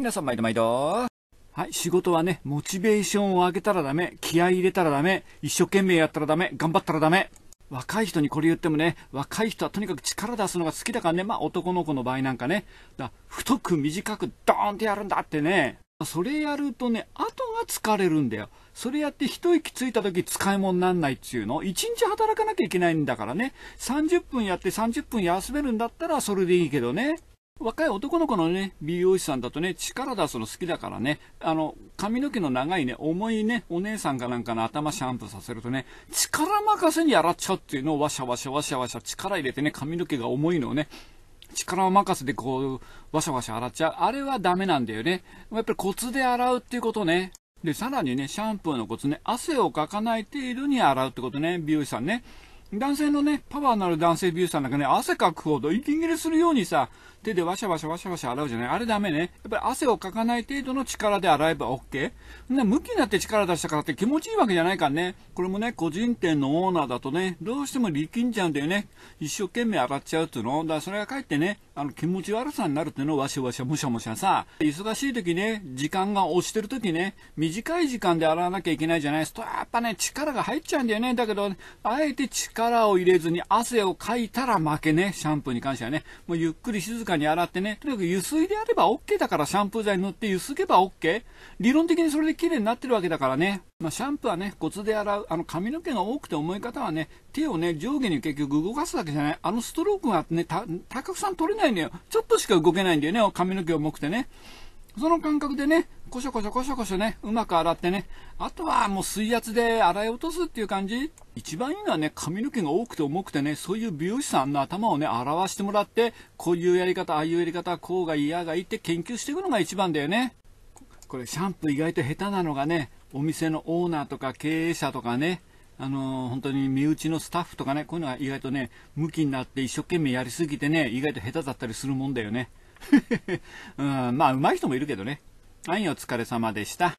皆さん毎度毎度。はい、仕事はね、モチベーションを上げたらダメ、気合入れたらダメ、一生懸命やったらダメ、頑張ったらダメ。若い人にこれ言ってもね、若い人はとにかく力出すのが好きだからね、まあ男の子の場合なんかね、だ太く短くドーンってやるんだってね、それやるとね、後が疲れるんだよ。それやって一息ついた時使い物になんないっていうの。一日働かなきゃいけないんだからね、30分やって30分休めるんだったらそれでいいけどね。若い男の子のね、美容師さんだとね、力出すの好きだからね、あの、髪の毛の長いね、重いね、お姉さんかなんかの頭シャンプーさせるとね、力任せに洗っちゃうっていうのをわしゃわしゃわしゃわしゃ力入れてね、髪の毛が重いのをね、力を任せてこう、わしゃわしゃ洗っちゃう。あれはダメなんだよね。やっぱりコツで洗うっていうことね。で、さらにね、シャンプーのコツね、汗をかかない程度に洗うってことね、美容師さんね。男性のね、パワーのある男性ビューさんなんかね、汗かくほど息切れするようにさ、手でワシャワシャワシャワシャ洗うじゃないあれダメね。やっぱり汗をかかない程度の力で洗えば OK。な、向きになって力出したからって気持ちいいわけじゃないからね。これもね、個人店のオーナーだとね、どうしても力んじゃうんだよね。一生懸命洗っちゃうっていうの。だからそれがかえってね、あの気持ち悪さになるっていうのをワシャワシャムしャムしャさ、忙しい時ね、時間が押してる時ね、短い時間で洗わなきゃいけないじゃないですと、やっぱね、力が入っちゃうんだよね。だけど、あえて力力を入れずに汗をかいたら負けね。シャンプーに関してはね。もうゆっくり静かに洗ってね。とにかく油水であれば OK だからシャンプー剤塗ってゆすけば OK。理論的にそれで綺麗になってるわけだからね。まあ、シャンプーはね、コツで洗う。あの、髪の毛が多くて重い方はね、手をね、上下に結局動かすだけじゃない。あのストロークがね、た、くさん取れないんだよ。ちょっとしか動けないんだよね。髪の毛重くてね。その感覚でね、こしょこしょこしょこしょね、うまく洗ってね、あとはもう水圧で洗い落とすっていう感じ。一番いいのはね、髪の毛が多くて重くてね、そういう美容師さんの頭をね、洗わしてもらって、こういうやり方、ああいうやり方、こうがいい、がいいって研究していくのが一番だよね。これ、シャンプー意外と下手なのがね、お店のオーナーとか経営者とかね、あのー、本当に身内のスタッフとかね、こういうのは意外とね、向きになって一生懸命やりすぎてね、意外と下手だったりするもんだよね。うん、まあ、上手い人もいるけどね。はい、お疲れ様でした。